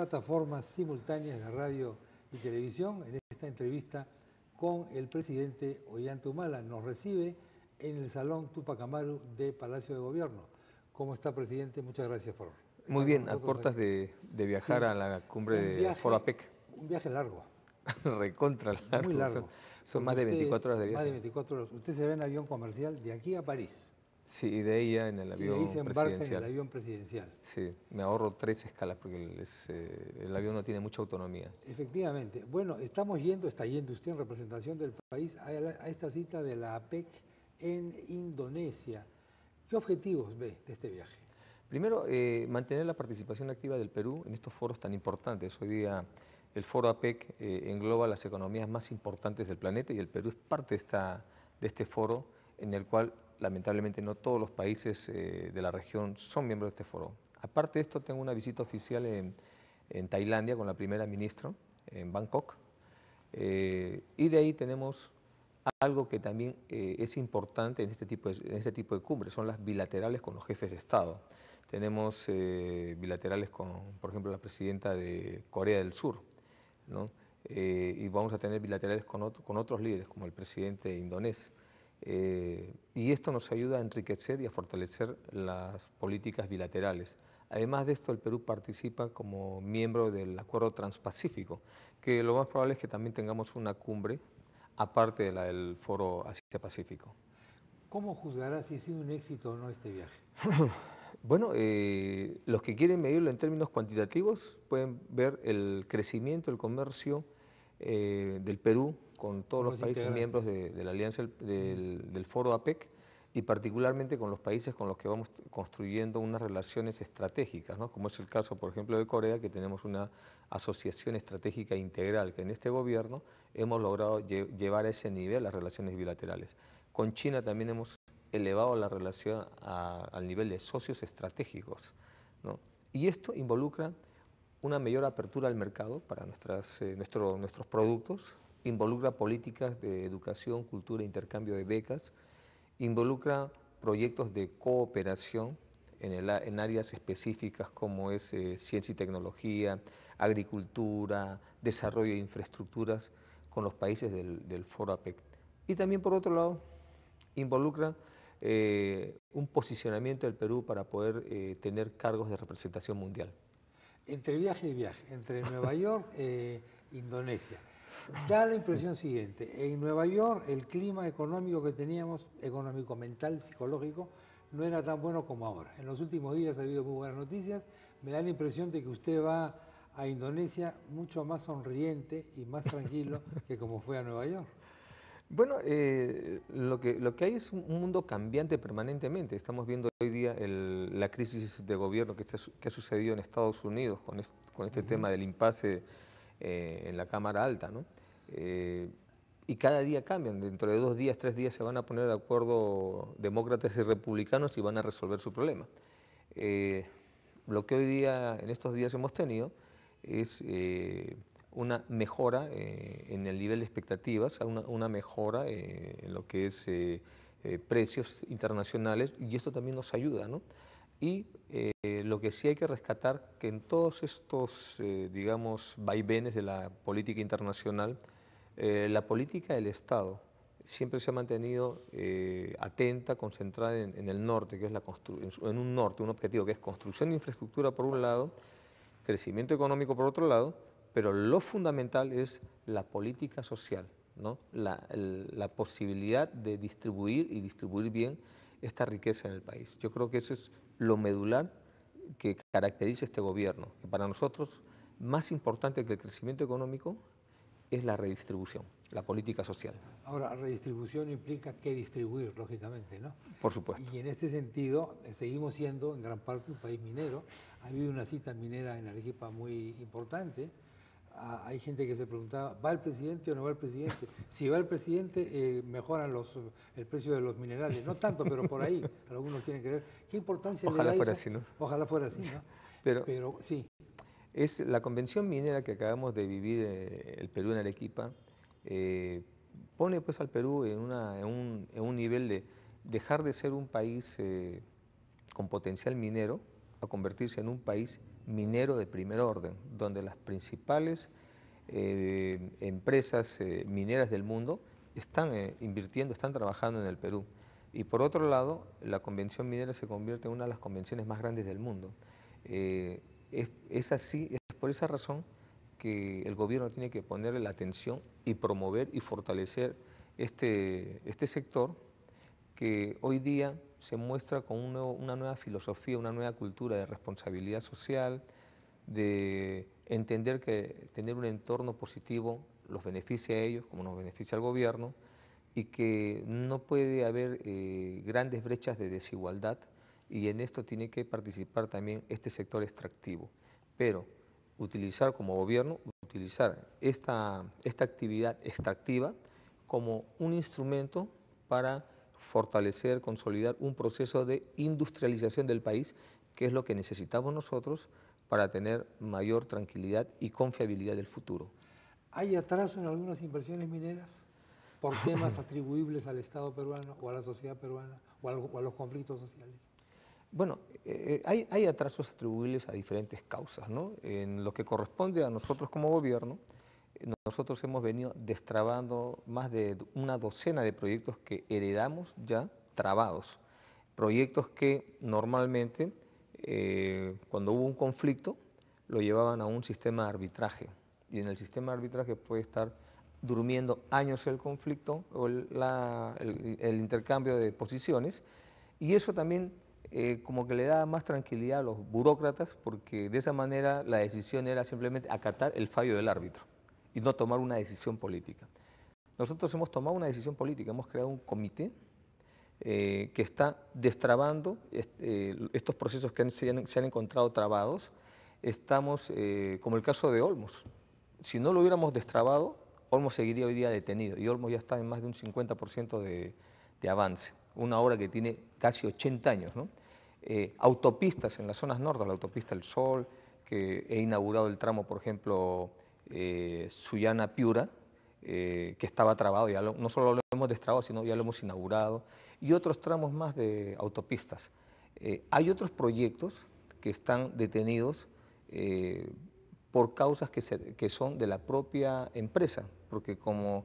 plataformas simultáneas de radio y televisión. En esta entrevista con el presidente Humala nos recibe en el Salón Tupac Amaru de Palacio de Gobierno. ¿Cómo está, presidente? Muchas gracias por... Muy bien, a cortas de, viajar a la cumbre de Forapec. Un viaje largo. Recontra Muy largo. Son, más de 24 horas de viaje. Más de 24 horas. Usted se ve en avión comercial de aquí a París. Sí, y de ella en el avión presidencial. Sí, me ahorro tres escalas porque eh, el, avión no tiene mucha autonomía. Efectivamente. Bueno, estamos yendo, está yendo usted en representación del país a, esta cita de la APEC en Indonesia. ¿Qué objetivos ve de este viaje? Primero, eh, mantener la participación activa del Perú en estos foros tan importantes. Hoy día el foro APEC eh, engloba las economías más importantes del planeta y el Perú es parte de, esta, de este foro en el cual lamentablemente no todos los países eh, de la región son miembros de este foro. Aparte de esto, tengo una visita oficial en, Tailandia con la primera ministra, en Bangkok, eh, y de ahí tenemos algo que también eh, es importante en este, tipo de, este tipo de cumbres, son las bilaterales con los jefes de Estado. Tenemos bilaterales con, por ejemplo, la presidenta de Corea del Sur, y vamos a tener bilaterales con, con otros líderes, como el presidente indonés eh, y esto nos ayuda a enriquecer y a fortalecer las políticas bilaterales. Además de esto, el Perú participa como miembro del Acuerdo Transpacífico, que lo más probable es que también tengamos una cumbre, aparte de la del Foro Asia-Pacífico. ¿Cómo juzgará si ha sido un éxito o no este viaje? bueno, eh, los que quieren medirlo en términos cuantitativos pueden ver el crecimiento, del comercio eh, del Perú con todos los países miembros de, la alianza del, foro APEC y particularmente con los países con los que vamos construyendo unas relaciones estratégicas, ¿no? como es el caso, por ejemplo, de Corea, que tenemos una asociación estratégica integral, que en este gobierno hemos logrado llevar a ese nivel las relaciones bilaterales. Con China también hemos elevado la relación al nivel de socios estratégicos. ¿no? Y esto involucra una mayor apertura al mercado para nuestras, eh, nuestros productos, involucra políticas de educación, cultura, intercambio de becas, involucra proyectos de cooperación en, áreas específicas como es eh, ciencia y tecnología, agricultura, desarrollo de infraestructuras con los países del, Foro APEC. Y también, por otro lado, involucra eh, un posicionamiento del Perú para poder eh, tener cargos de representación mundial. Entre viaje y viaje, entre Nueva York e Indonesia. Da la impresión siguiente, en Nueva York el clima económico que teníamos, económico, mental, psicológico, no era tan bueno como ahora. En los últimos días ha habido muy buenas noticias, me da la impresión de que usted va a Indonesia mucho más sonriente y más tranquilo que como fue a Nueva York. Bueno, eh, lo, que, lo que hay es un mundo cambiante permanentemente. Estamos viendo hoy día la crisis de gobierno que, ha sucedido en Estados Unidos con, este tema del impasse eh, en la Cámara Alta. ¿no? Eh, y cada día cambian. Dentro de dos días, tres días se van a poner de acuerdo demócratas y republicanos y van a resolver su problema. Eh, lo que hoy día, en estos días hemos tenido, es eh, una mejora en el nivel de expectativas, una, mejora en lo que es precios internacionales y esto también nos ayuda, ¿no? Y lo que sí hay que rescatar que en todos estos, digamos, vaivenes de la política internacional, eh, la política del Estado siempre se ha mantenido eh, atenta, concentrada en, el norte, que es la en un norte, un objetivo que es construcción de infraestructura por un lado, crecimiento económico por otro lado, pero lo fundamental es la política social, ¿no? la, la posibilidad de distribuir y distribuir bien esta riqueza en el país. Yo creo que eso es lo medular que caracteriza este gobierno, que para nosotros más importante que el crecimiento económico es la redistribución, la política social. Ahora, redistribución implica que distribuir, lógicamente, ¿no? Por supuesto. Y en este sentido, eh, seguimos siendo en gran parte un país minero. Ha habido una cita minera en Arequipa muy importante. Ah, hay gente que se preguntaba, ¿va el presidente o no va el presidente? Si va el presidente, eh, mejoran los, el precio de los minerales. No tanto, pero por ahí, algunos quieren creer. ¿Qué importancia le da fuera así, ¿no? Ojalá fuera así, ¿no? Pero, pero sí. Es la convención minera que acabamos de vivir eh, el Perú en Arequipa, eh, pone pues al Perú en, un, nivel de dejar de ser un país eh, con potencial minero a convertirse en un país minero de primer orden, donde las principales empresas mineras del mundo están invirtiendo, están trabajando en el Perú. Y por otro lado, la convención minera se convierte en una de las convenciones más grandes del mundo. Es, así, es por esa razón que el gobierno tiene que ponerle la atención y promover y fortalecer este, este sector que hoy día se muestra con una nueva filosofía, una nueva cultura de responsabilidad social, de entender que tener un entorno positivo los beneficia a ellos, como nos beneficia al gobierno, y que no puede haber eh, grandes brechas de desigualdad y en esto tiene que participar también este sector extractivo. Pero utilizar como gobierno, utilizar esta, esta actividad extractiva como un instrumento para fortalecer, consolidar un proceso de industrialización del país, que es lo que necesitamos nosotros para tener mayor tranquilidad y confiabilidad del futuro. ¿Hay atraso en algunas inversiones mineras por temas atribuibles al Estado peruano o a la sociedad peruana o a los conflictos sociales? Bueno, eh, eh, hay, atrasos atribuibles a diferentes causas. ¿no? En lo que corresponde a nosotros como gobierno, eh, nosotros hemos venido destrabando más de una docena de proyectos que heredamos ya trabados. Proyectos que normalmente, cuando hubo un conflicto, lo llevaban a un sistema de arbitraje. Y en el sistema de arbitraje puede estar durmiendo años el conflicto o el, el intercambio de posiciones. Y eso también eh, como que le daba más tranquilidad a los burócratas porque de esa manera la decisión era simplemente acatar el fallo del árbitro y no tomar una decisión política. Nosotros hemos tomado una decisión política, hemos creado un comité eh, que está destrabando eh, estos procesos que se, han, encontrado trabados. Estamos, como el caso de Olmos, si no lo hubiéramos destrabado, Olmos seguiría hoy día detenido y Olmos ya está en más de un 50% de, de avance, una obra que tiene casi 80 años. ¿no? Eh, autopistas en las zonas norte, la autopista El Sol, que he inaugurado el tramo, por ejemplo, eh, Suyana-Piura, eh, que estaba trabado, ya no solo lo hemos destrabado, sino ya lo hemos inaugurado, y otros tramos más de autopistas. Eh, hay otros proyectos que están detenidos por causas que son de la propia empresa, porque como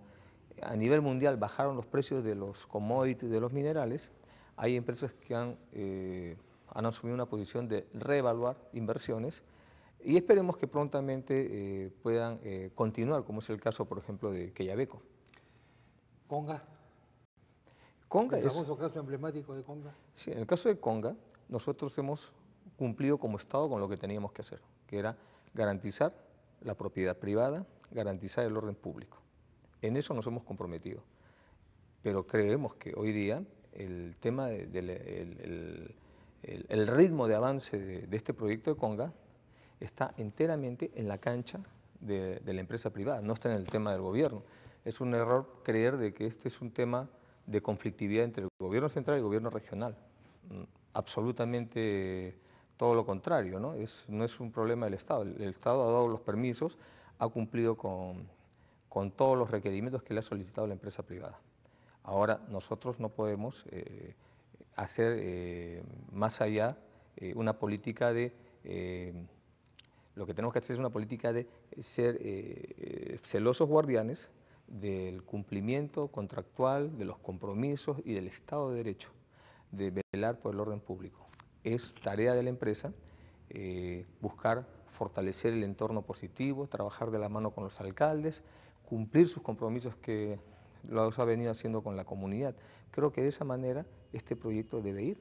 a nivel mundial bajaron los precios de los commodities, de los minerales, hay empresas que eh, han, asumido una posición de reevaluar inversiones y esperemos que prontamente eh, puedan eh, continuar, como es el caso, por ejemplo, de Queyabeco. Conga. Conga ¿El es... famoso caso emblemático de Conga? Sí, en el caso de Conga, nosotros hemos cumplido como Estado con lo que teníamos que hacer, que era garantizar la propiedad privada, garantizar el orden público. En eso nos hemos comprometido. Pero creemos que hoy día el tema del ritmo de avance de, este proyecto de Conga está enteramente en la cancha de, la empresa privada, no está en el tema del gobierno. Es un error creer de que este es un tema de conflictividad entre el gobierno central y el gobierno regional. Mm, absolutamente todo lo contrario, ¿no? Es, no es un problema del Estado. El, Estado ha dado los permisos, ha cumplido con todos los requerimientos que le ha solicitado la empresa privada. Ahora nosotros no podemos eh, hacer eh, más allá eh, una política de... lo que tenemos que hacer es una política de ser celosos guardianes del cumplimiento contractual, de los compromisos y del Estado de Derecho, de velar por el orden público. Es tarea de la empresa buscar fortalecer el entorno positivo, trabajar de la mano con los alcaldes, cumplir sus compromisos que lo ha venido haciendo con la comunidad. Creo que de esa manera este proyecto debe ir.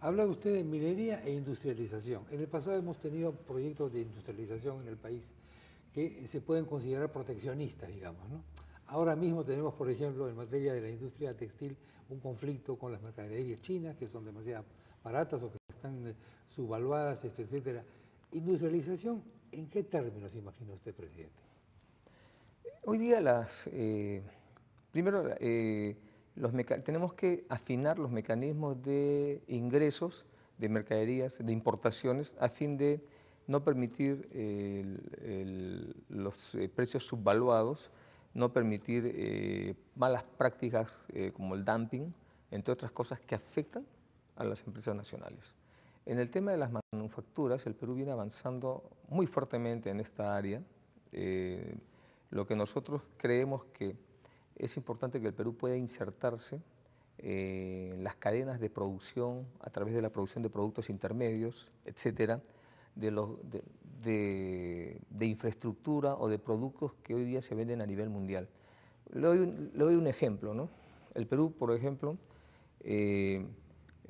Habla usted de minería e industrialización. En el pasado hemos tenido proyectos de industrialización en el país que se pueden considerar proteccionistas, digamos, ¿no? Ahora mismo tenemos, por ejemplo, en materia de la industria textil, un conflicto con las mercaderías chinas, que son demasiado baratas o que están eh, subvaluadas, este, etc. Industrialización, ¿en qué términos imagina usted, presidente? Hoy día las, eh, Primero, eh, tenemos que afinar los mecanismos de ingresos de mercaderías, de importaciones, a fin de no permitir los eh, precios subvaluados, no permitir eh, malas prácticas como el dumping, entre otras cosas que afectan a las empresas nacionales. En el tema de las manufacturas, el Perú viene avanzando muy fuertemente en esta área. lo que nosotros creemos que es importante que el Perú pueda insertarse eh, en las cadenas de producción a través de la producción de productos intermedios, etcétera, de, infraestructura o de productos que hoy día se venden a nivel mundial. Le doy un, ejemplo, ¿no? El Perú, por ejemplo, eh,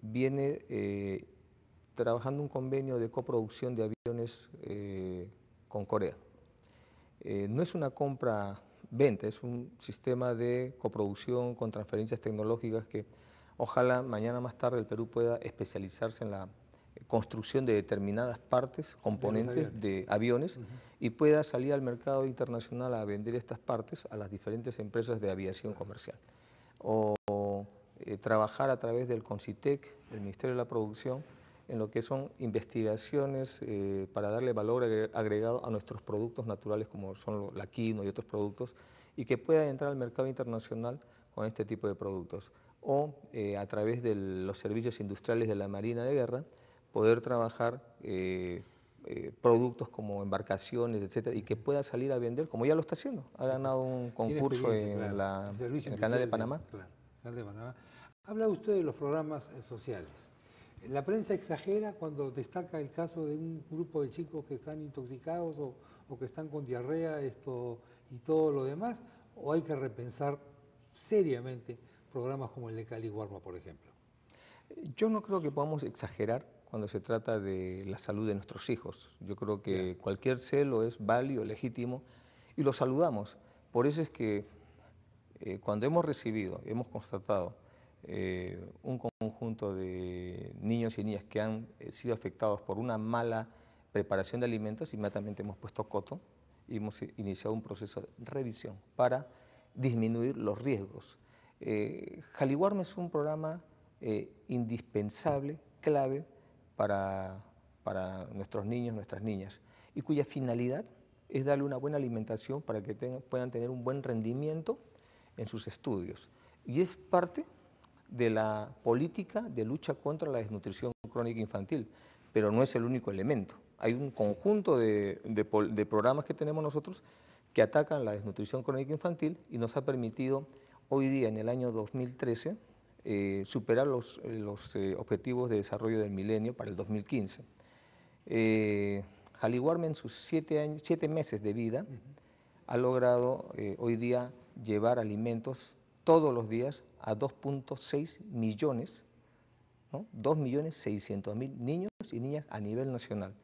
viene eh, trabajando un convenio de coproducción de aviones con Corea. no es una compra venta, es un sistema de coproducción con transferencias tecnológicas que ojalá mañana más tarde el Perú pueda especializarse en la construcción de determinadas partes, componentes de, aviones, y pueda salir al mercado internacional a vender estas partes a las diferentes empresas de aviación comercial. O, eh, trabajar a través del CONCITEC, el Ministerio de la Producción, en lo que son investigaciones eh, para darle valor agregado a nuestros productos naturales como son la quino y otros productos y que pueda entrar al mercado internacional con este tipo de productos o eh, a través de los servicios industriales de la Marina de Guerra poder trabajar eh, productos como embarcaciones, etcétera, y que pueda salir a vender, como ya lo está haciendo. Ha ganado un concurso en, la, Canal de Panamá. Habla usted de los programas sociales. La prensa exagera cuando destaca el caso de un grupo de chicos que están intoxicados o, que están con diarrea esto, y todo lo demás, o hay que repensar seriamente programas como el de Cali Warma por ejemplo. Yo no creo que podamos exagerar cuando se trata de la salud de nuestros hijos. Yo creo que cualquier celo es válido, legítimo, y lo saludamos. Por eso es que eh, cuando hemos recibido, hemos constatado eh, un conjunto de niños y niñas que han eh, sido afectados por una mala preparación de alimentos, y inmediatamente hemos puesto coto y hemos iniciado un proceso de revisión para disminuir los riesgos. Eh, es un programa eh, indispensable, clave para, nuestros niños, nuestras niñas, y cuya finalidad es darle una buena alimentación para que tengan, puedan tener un buen rendimiento en sus estudios. Y es parte de la política de lucha contra la desnutrición crónica infantil, pero no es el único elemento. Hay un conjunto de, programas que tenemos nosotros que atacan la desnutrición crónica infantil y nos ha permitido hoy día, en el año 2013, eh, superar los, los eh, objetivos de desarrollo del milenio para el 2015. Eh, en sus siete, años, meses de vida ha logrado eh, hoy día llevar alimentos todos los días a 2.6 millones, 2.600.000 niños y niñas a nivel nacional.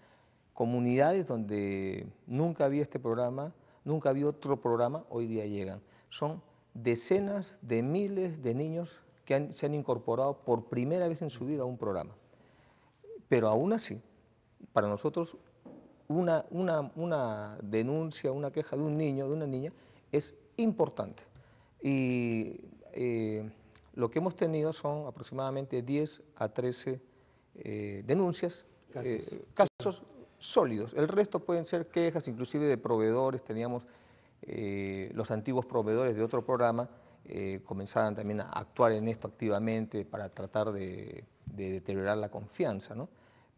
Comunidades donde nunca había este programa, nunca había otro programa, hoy día llegan. Son decenas de miles de niños que se han incorporado por primera vez en su vida a un programa. Pero aún así, para nosotros una, una denuncia, una queja de un niño, de una niña, es importante. Y eh, lo que hemos tenido son aproximadamente 10 a 13 eh, denuncias, eh, casos. sólidos. El resto pueden ser quejas, inclusive de proveedores. Teníamos los antiguos proveedores de otro programa, comenzaban también a actuar en esto activamente para tratar de, deteriorar la confianza. ¿no?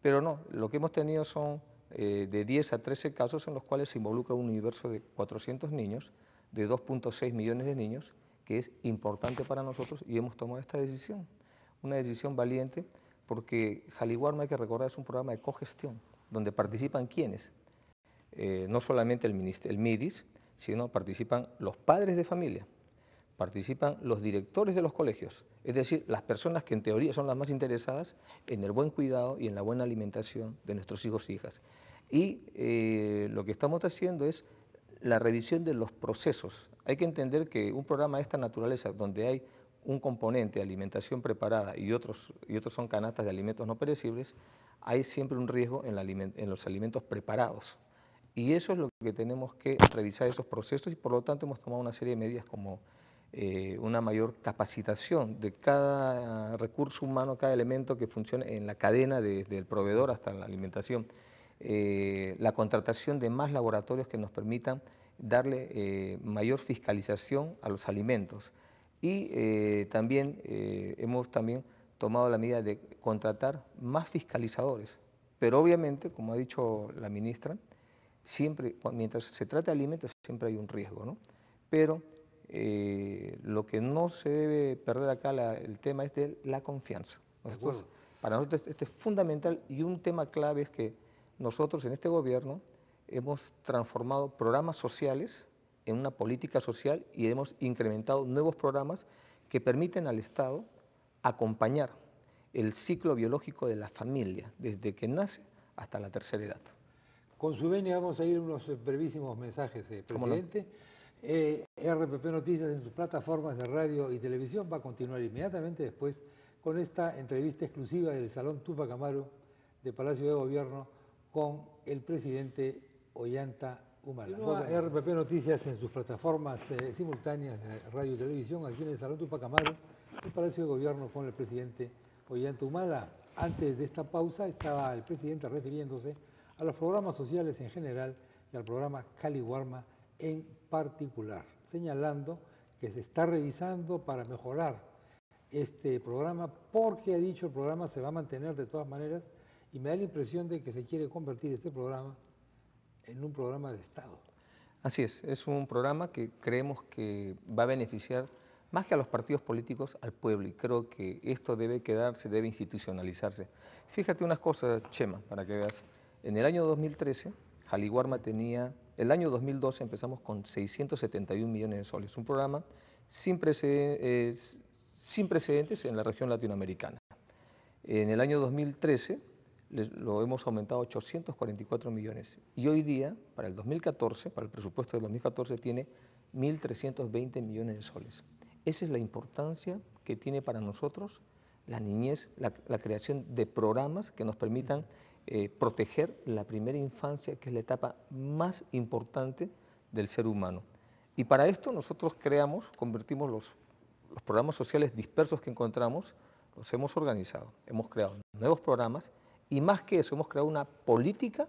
Pero no, lo que hemos tenido son de 10 a 13 casos en los cuales se involucra un universo de 400 niños, de 2.6 millones de niños, que es importante para nosotros y hemos tomado esta decisión. Una decisión valiente porque no hay que recordar, es un programa de cogestión, donde participan quienes, eh, no solamente el, el MIDIS, sino participan los padres de familia, participan los directores de los colegios, es decir, las personas que en teoría son las más interesadas en el buen cuidado y en la buena alimentación de nuestros hijos e hijas. Y eh, lo que estamos haciendo es la revisión de los procesos. Hay que entender que un programa de esta naturaleza, donde hay un componente de alimentación preparada y otros, y otros son canastas de alimentos no perecibles, hay siempre un riesgo en, los alimentos preparados. Y eso es lo que tenemos que revisar esos procesos y por lo tanto hemos tomado una serie de medidas como eh, una mayor capacitación de cada recurso humano, cada elemento que funcione en la cadena desde el proveedor hasta la alimentación. Eh, la contratación de más laboratorios que nos permitan darle eh, mayor fiscalización a los alimentos. Y eh, también hemos también tomado la medida de contratar más fiscalizadores. Pero obviamente, como ha dicho la ministra, siempre, mientras se trata de alimentos, siempre hay un riesgo. ¿no? Pero lo que no se debe perder acá el tema es de la confianza. para nosotros este es fundamental y un tema clave es que nosotros en este gobierno hemos transformado programas sociales en una política social y hemos incrementado nuevos programas que permiten al Estado acompañar el ciclo biológico de la familia, desde que nace hasta la tercera edad. Con su venia vamos a ir unos brevísimos mensajes, eh, presidente. Eh, RPP Noticias en sus plataformas de radio y televisión va a continuar inmediatamente después con esta entrevista exclusiva del Salón Tupac Amaru de Palacio de Gobierno con el presidente Ollanta Humala. RPP Noticias en sus plataformas eh, simultáneas radio y televisión, aquí en el Salón Tupac el Palacio de Gobierno con el presidente Ollanta Humala. Antes de esta pausa estaba el presidente refiriéndose a los programas sociales en general y al programa Cali Warma en particular, señalando que se está revisando para mejorar este programa porque ha dicho el programa se va a mantener de todas maneras y me da la impresión de que se quiere convertir este programa en un programa de Estado. Así es, es un programa que creemos que va a beneficiar más que a los partidos políticos, al pueblo. Y creo que esto debe quedarse, debe institucionalizarse. Fíjate unas cosas, Chema, para que veas. En el año 2013, Jaliguarma tenía, el año 2012 empezamos con 671 millones de soles, un programa sin, precedentes, eh, sin precedentes en la región latinoamericana. En el año 2013 lo hemos aumentado a 844 millones. Y hoy día, para el 2014, para el presupuesto de 2014, tiene 1.320 millones de soles. Esa es la importancia que tiene para nosotros la niñez, la, creación de programas que nos permitan eh, proteger la primera infancia, que es la etapa más importante del ser humano. Y para esto nosotros creamos, convertimos los, los programas sociales dispersos que encontramos, los hemos organizado, hemos creado nuevos programas y más que eso, hemos creado una política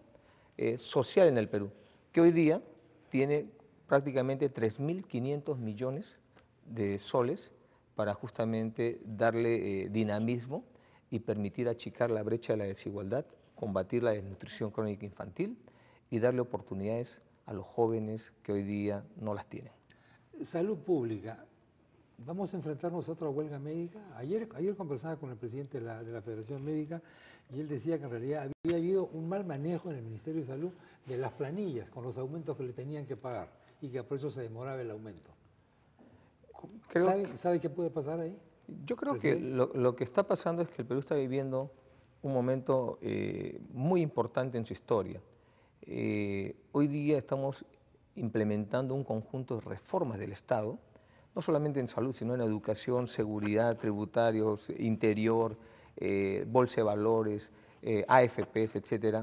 eh, social en el Perú, que hoy día tiene prácticamente 3.500 millones de soles para justamente darle eh, dinamismo y permitir achicar la brecha de la desigualdad, combatir la desnutrición crónica infantil y darle oportunidades a los jóvenes que hoy día no las tienen. Salud pública vamos a enfrentarnos a otra huelga médica. Ayer, ayer conversaba con el presidente de la, Federación Médica y él decía que en realidad había habido un mal manejo en el Ministerio de Salud de las planillas con los aumentos que le tenían que pagar y que por eso se demoraba el aumento. ¿Sabe, qué puede pasar ahí? Yo creo que lo, que está pasando es que el Perú está viviendo un momento eh, muy importante en su historia. Eh, hoy día estamos implementando un conjunto de reformas del Estado no solamente en salud, sino en educación, seguridad, tributarios, interior, eh, bolsa de valores, eh, AFPs, etcétera,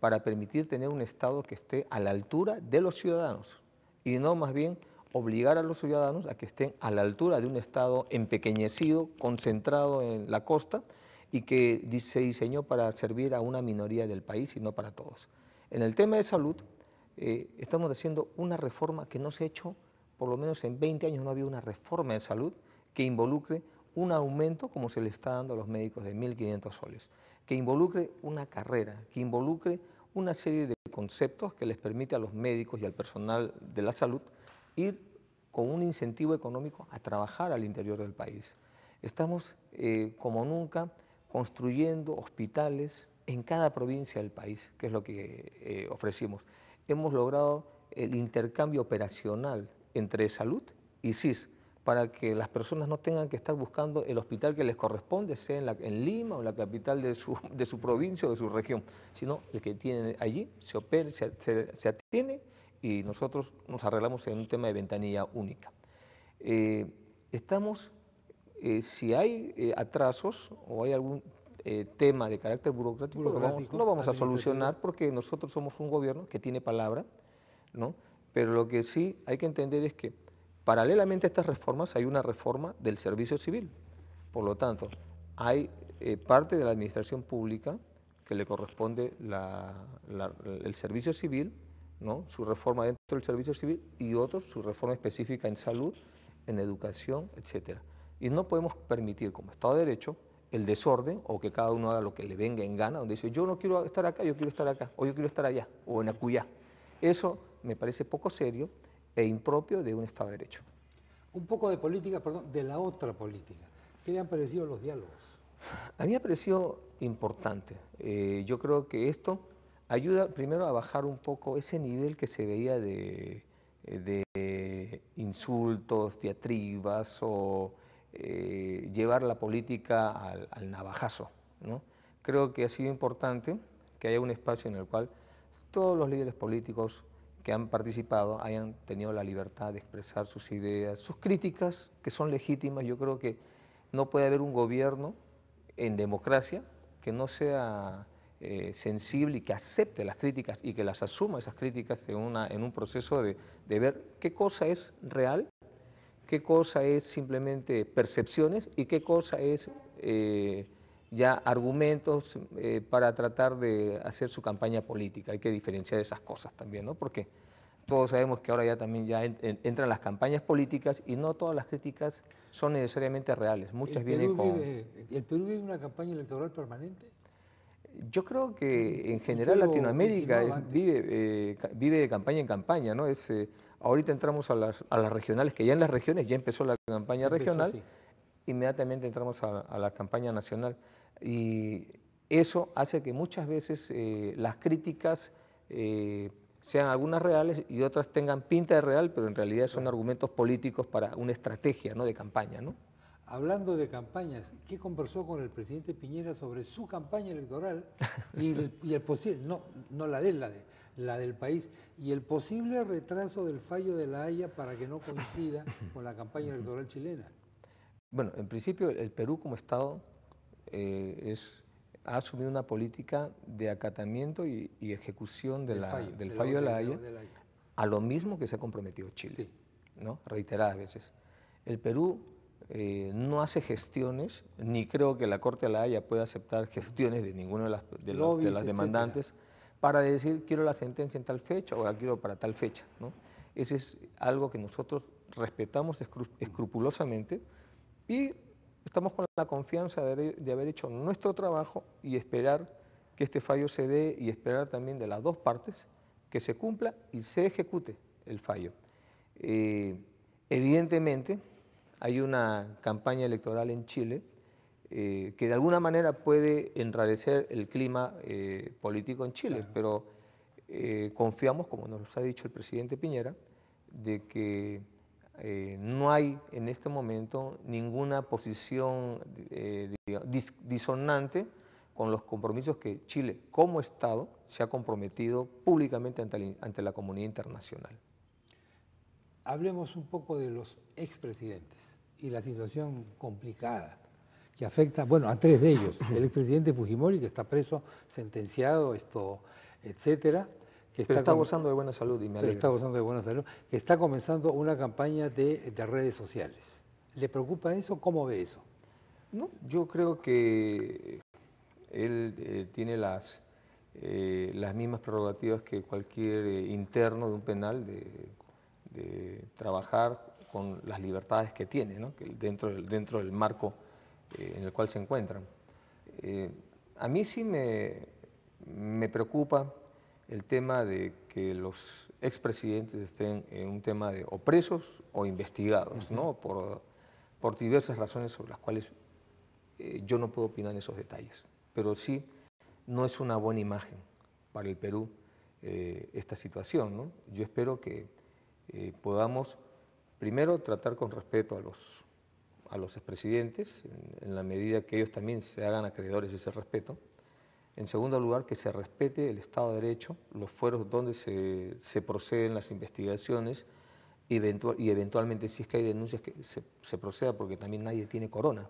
para permitir tener un Estado que esté a la altura de los ciudadanos y no más bien obligar a los ciudadanos a que estén a la altura de un Estado empequeñecido, concentrado en la costa y que se diseñó para servir a una minoría del país y no para todos. En el tema de salud, eh, estamos haciendo una reforma que no se ha hecho por lo menos en 20 años no había una reforma de salud que involucre un aumento como se le está dando a los médicos de 1.500 soles, que involucre una carrera, que involucre una serie de conceptos que les permite a los médicos y al personal de la salud ir con un incentivo económico a trabajar al interior del país. Estamos eh, como nunca construyendo hospitales en cada provincia del país, que es lo que eh, ofrecimos. Hemos logrado el intercambio operacional entre salud y SIS, para que las personas no tengan que estar buscando el hospital que les corresponde, sea en, la, en Lima o en la capital de su, de su, provincia o de su región, sino el que tienen allí se, opere, se, se, y nosotros nos arreglamos en un tema de ventanilla única. Eh, estamos, eh, si hay eh, atrasos o hay algún tema de carácter burocrático, burocrático no vamos a solucionar porque nosotros somos un gobierno que tiene palabra, ¿no? Pero lo que sí hay que entender es que paralelamente a estas reformas hay una reforma del servicio civil. Por lo tanto, hay eh, parte de la administración pública que le corresponde el servicio civil, ¿no? su reforma dentro del servicio civil y otros, su reforma específica en salud, en educación, etc. Y no podemos permitir como Estado de Derecho el desorden o que cada uno haga lo que le venga en gana, donde dice yo no quiero estar acá, yo quiero estar acá, o yo quiero estar allá, o en Acuyá. Eso me parece poco serio e impropio de un Estado de Derecho. Un poco de política, perdón, de la otra política. ¿Qué le han parecido los diálogos? A mí me parecido importante. Eh, yo creo que esto ayuda primero a bajar un poco ese nivel que se veía de, de insultos, diatribas o eh, llevar la política al, al navajazo. Creo que ha sido importante que haya un espacio en el cual todos los líderes políticos que han participado hayan tenido la libertad de expresar sus ideas, sus críticas, que son legítimas. Yo creo que no puede haber un gobierno en democracia que no sea eh, sensible y que acepte las críticas y que las asuma esas críticas en, una, en un proceso de, ver qué cosa es real, qué cosa es simplemente percepciones y qué cosa es... Eh, ya argumentos eh, para tratar de hacer su campaña política. Hay que diferenciar esas cosas también, ¿no? Porque todos sabemos que ahora ya también ya entran las campañas políticas y no todas las críticas son necesariamente reales. Muchas el vienen Perú eh, ¿El Perú vive una campaña electoral permanente? Yo creo que en general Latinoamérica vive, eh, vive de campaña en campaña, ¿no? Es, ahorita entramos a las, regionales, que ya en las regiones ya empezó la campaña regional, inmediatamente entramos a la campaña nacional. Y eso hace que muchas veces eh, las críticas eh, sean algunas reales y otras tengan pinta de real, pero en realidad son argumentos políticos para una estrategia ¿no? de campaña. ¿no? Hablando de campañas, ¿qué conversó con el presidente Piñera sobre su campaña electoral y posible, no, no la de la, de, la del país, y el posible retraso del fallo de la Haya para que no coincida con la campaña electoral chilena? Bueno, en principio el Perú como Estado eh, es, ha asumido una política de acatamiento y, ejecución de del, fallo, del de la Haya, a lo mismo que se ha comprometido Chile, ¿no? reiteradas veces. El Perú eh, no hace gestiones, ni creo que la Corte de la Haya pueda aceptar gestiones de ninguno de las, de los, las demandantes para decir quiero la sentencia en tal fecha o la quiero para tal fecha. ¿no? Ese es algo que nosotros respetamos escrupulosamente y Estamos con la confianza de, haber hecho nuestro trabajo y esperar que este fallo se dé y esperar también de las dos partes que se cumpla y se ejecute el fallo. Eh, evidentemente, hay una campaña electoral en Chile eh, que de alguna manera puede enrarecer el clima eh, político en Chile, pero confiamos, como nos ha dicho el presidente Piñera, de que eh, no hay en este momento ninguna posición eh, disonante con los compromisos que Chile como Estado se ha comprometido públicamente ante, la comunidad internacional. Hablemos un poco de los expresidentes y la situación complicada que afecta, bueno, a tres de ellos, el expresidente Fujimori que está preso, sentenciado, esto, etcétera, que está, gozando de buena salud y me Está gozando de buena salud, que está comenzando una campaña de, redes sociales. ¿Le preocupa eso? ¿Cómo ve eso? No, yo creo que él eh, tiene las, eh, las mismas prerrogativas que cualquier eh, interno de un penal de, trabajar con las libertades que tiene, dentro, del, dentro del marco en el cual se encuentran. a mí sí me, me preocupa el tema de que los expresidentes estén en un tema de opresos o investigados, ¿no? Por, diversas razones sobre las cuales eh, yo no puedo opinar en esos detalles. Pero sí, no es una buena imagen para el Perú eh, esta situación, ¿no? Yo espero que eh, podamos, primero, tratar con respeto a los, a los expresidentes, en la medida que ellos también se hagan acreedores de ese respeto, en segundo lugar, que se respete el Estado de Derecho, los fueros donde se, proceden las investigaciones eventual, y eventualmente si es que hay denuncias que se, se proceda porque también nadie tiene corona.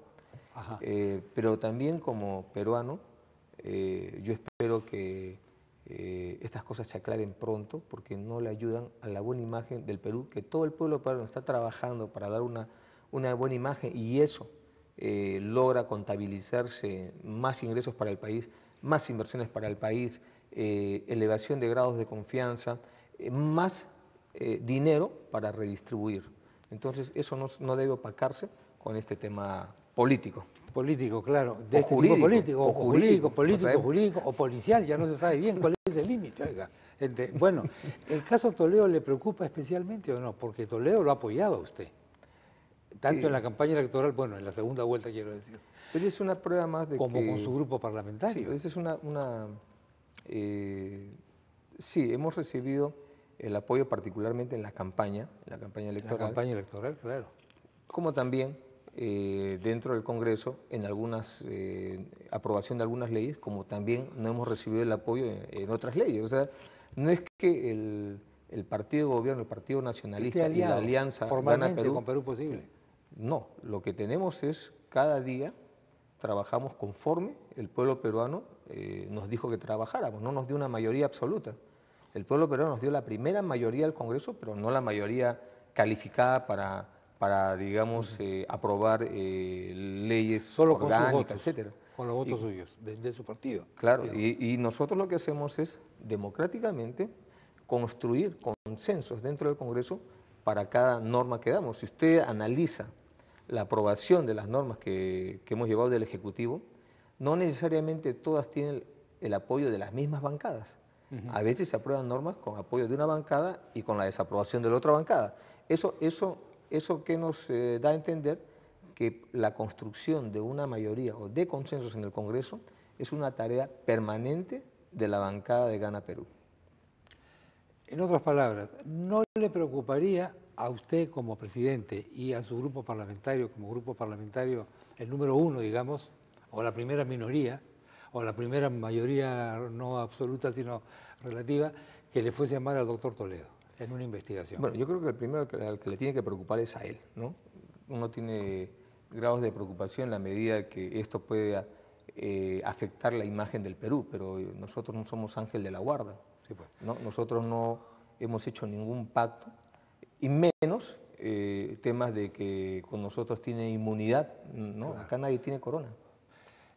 Eh, pero también como peruano, eh, yo espero que eh, estas cosas se aclaren pronto porque no le ayudan a la buena imagen del Perú, que todo el pueblo peruano está trabajando para dar una, una buena imagen y eso logra contabilizarse más ingresos para el país más inversiones para el país, eh, elevación de grados de confianza, eh, más eh, dinero para redistribuir. Entonces, eso no, debe opacarse con este tema político. Político, claro. De o este político, o jurídico, político, jurídico, o policial, ya no se sabe bien cuál es el límite. Bueno, ¿el caso Toledo le preocupa especialmente o no? Porque Toledo lo apoyaba usted. Tanto en la campaña electoral, bueno, en la segunda vuelta quiero decir. Pero es una prueba más de como que... Como con su grupo parlamentario. Sí, es una... una eh, sí, hemos recibido el apoyo particularmente en la campaña, en la campaña electoral. campaña electoral, claro. Como también eh, dentro del Congreso en algunas eh, aprobación de algunas leyes, como también no hemos recibido el apoyo en, otras leyes. O sea, no es que el, el partido de gobierno, el partido nacionalista este y la alianza formalmente Perú, con Perú posible no, lo que tenemos es cada día trabajamos conforme el pueblo peruano eh, nos dijo que trabajáramos, no nos dio una mayoría absoluta. El pueblo peruano nos dio la primera mayoría del Congreso, pero no la mayoría calificada para, para digamos, eh, aprobar eh, leyes Solo orgánicas, etc. Con los votos suyos, de, su partido. Claro, y nosotros lo que hacemos es, democráticamente, construir consensos dentro del Congreso para cada norma que damos. Si usted analiza la aprobación de las normas que, hemos llevado del Ejecutivo, no necesariamente todas tienen el apoyo de las mismas bancadas. A veces se aprueban normas con apoyo de una bancada y con la desaprobación de la otra bancada. Eso, eso, eso que nos eh, da a entender que la construcción de una mayoría o de consensos en el Congreso es una tarea permanente de la bancada de Gana Perú. En otras palabras, ¿no le preocuparía a usted como presidente y a su grupo parlamentario como grupo parlamentario el número uno, digamos, o la primera minoría, o la primera mayoría no absoluta sino relativa, que le fuese a llamar al doctor Toledo en una investigación. Bueno, yo creo que el primero al que le tiene que preocupar es a él, ¿no? Uno tiene grados de preocupación en la medida que esto puede eh, afectar la imagen del Perú, pero nosotros no somos ángel de la guarda. Pues. ¿no? Nosotros no hemos hecho ningún pacto y menos eh, temas de que con nosotros tiene inmunidad, ¿no? Acá nadie tiene corona.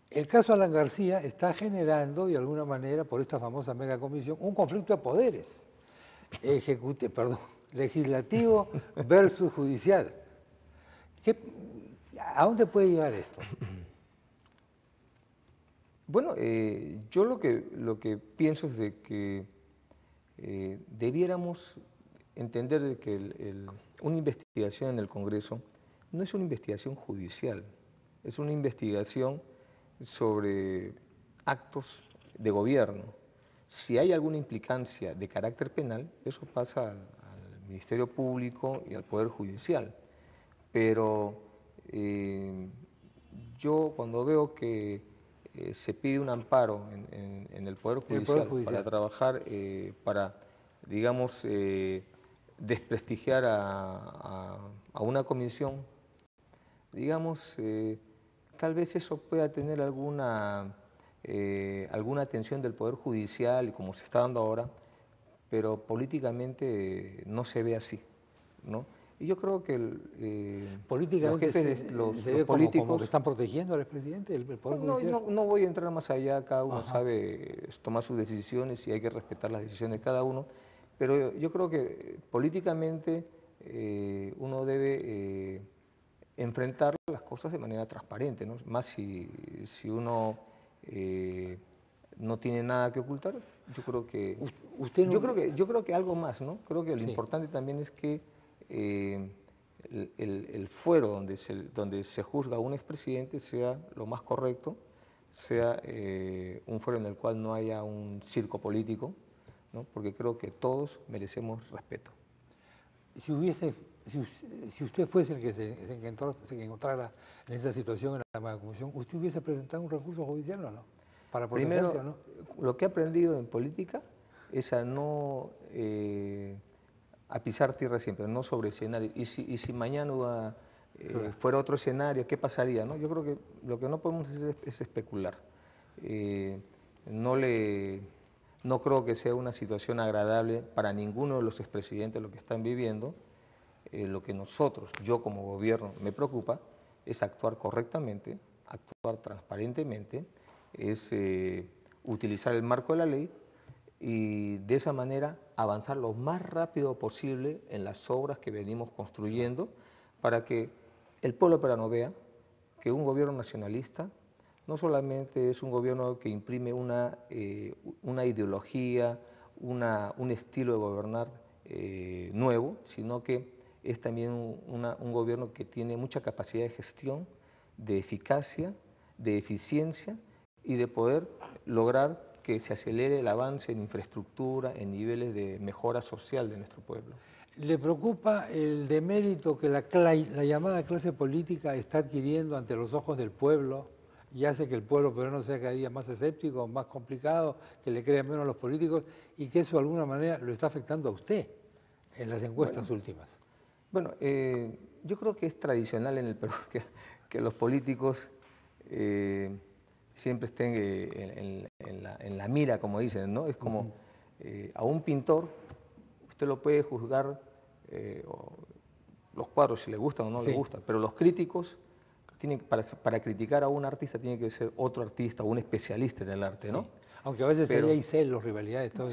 El caso Alan García está generando, de alguna manera, por esta famosa mega comisión un conflicto de poderes. Ejecute, perdón, legislativo versus judicial. ¿A dónde puede llegar esto? Bueno, eh, yo lo que, lo que pienso es de que eh, debiéramos entender que una investigación en el Congreso no es una investigación judicial, es una investigación sobre actos de gobierno. Si hay alguna implicancia de carácter penal, eso pasa al, Ministerio Público y al Poder Judicial. Pero eh, yo cuando veo que eh, se pide un amparo en, el, poder judicial para trabajar, eh, para, digamos, desprestigiar a, a, una comisión, digamos, eh, tal vez eso pueda tener alguna, eh, alguna atención del Poder Judicial, como se está dando ahora, pero políticamente eh, no se ve así, ¿no? Y yo creo que los, jefes, se, los, ve políticos... Como, están protegiendo al presidente, el Poder no, No, voy a entrar más allá, cada uno sabe tomar sus decisiones y hay que respetar las decisiones de cada uno, pero yo creo que eh, políticamente eh, uno debe eh, enfrentar las cosas de manera transparente, más si, uno no tiene nada que ocultar. Yo creo que, ¿Usted yo creo que, yo creo que algo más, ¿no? Creo que lo importante también es que el, fuero donde se, donde se juzga a un expresidente sea lo más correcto, sea un fuero en el cual no haya un circo político, porque creo que todos merecemos respeto. Si, hubiese, si, usted fuese el que se, encontrara en esa situación en la Comisión, ¿usted hubiese presentado un recurso judicial o no? Para Primero, lo que he aprendido en política es a no eh, a pisar tierra siempre, no sobre escenario. Y si, mañana eh, fuera otro escenario, ¿qué pasaría? Yo creo que lo que no podemos hacer es, especular. Eh, no le no creo que sea una situación agradable para ninguno de los expresidentes lo que están viviendo. Eh, lo que nosotros, yo como gobierno, me preocupa es actuar correctamente, actuar transparentemente, es eh, utilizar el marco de la ley y de esa manera avanzar lo más rápido posible en las obras que venimos construyendo para que el pueblo peruano vea que un gobierno nacionalista no solamente es un gobierno que imprime una, eh, ideología, un estilo de gobernar eh, nuevo, sino que es también un gobierno que tiene mucha capacidad de gestión, de eficacia, de eficiencia y de poder lograr que se acelere el avance en infraestructura, en niveles de mejora social de nuestro pueblo. ¿Le preocupa el demérito que la llamada clase política está adquiriendo ante los ojos del pueblo y hace que el pueblo peruano sea cada día más escéptico, más complicado, que le crea menos a los políticos y que eso de alguna manera lo está afectando a usted en las encuestas últimas. Bueno, eh, yo creo que es tradicional en el Perú que, los políticos eh, siempre estén eh, en, la, mira, como dicen, ¿no? Es como a un pintor, usted lo puede juzgar, los cuadros si le gustan o no le gustan, pero los críticos tiene, para, para, criticar a un artista tiene que ser otro artista, un especialista en el arte, ¿no? Aunque a veces pero, hay celos, rivalidades, todo.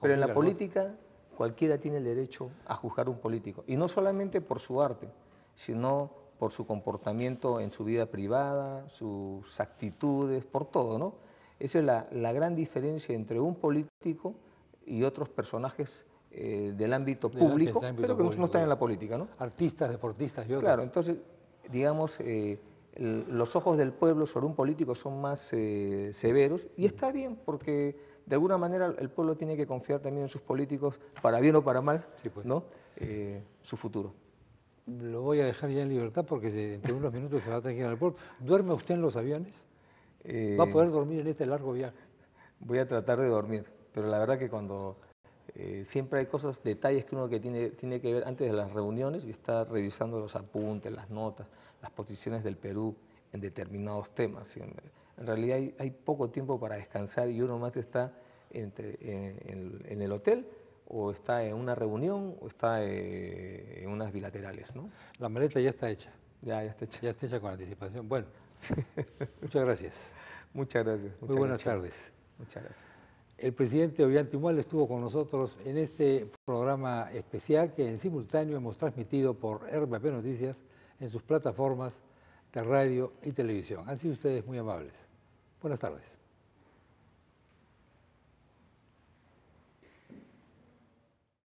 pero en la política cualquiera tiene el derecho a juzgar a un político. Y no solamente por su arte, sino por su comportamiento en su vida privada, sus actitudes, por todo, ¿no? Esa es la, la gran diferencia entre un político y otros personajes eh, del ámbito público, pero que no, están en la política, ¿no? Artistas, deportistas, yo. Claro, entonces digamos, eh, los ojos del pueblo sobre un político son más eh, severos y mm. está bien porque de alguna manera el pueblo tiene que confiar también en sus políticos, para bien o para mal, pues. ¿no? Eh, su futuro. Lo voy a dejar ya en libertad porque dentro de unos minutos se va a tener que al pueblo. ¿Duerme usted en los aviones? ¿Va a poder dormir en este largo viaje? Voy a tratar de dormir, pero la verdad que cuando eh, siempre hay cosas, detalles que uno que tiene, tiene que ver antes de las reuniones y está revisando los apuntes, las notas, las posiciones del Perú en determinados temas. En realidad hay, poco tiempo para descansar y uno más está entre, en, el hotel o está en una reunión o está eh, en unas bilaterales. ¿no? La maleta ya está hecha. Ya, está hecha. Ya está hecha con anticipación. Bueno, muchas gracias. Muchas gracias. Muy buenas tardes. Muchas gracias. El presidente Timual estuvo con nosotros en este programa especial que en simultáneo hemos transmitido por RPP Noticias en sus plataformas de radio y televisión. Han sido ustedes muy amables. Buenas tardes.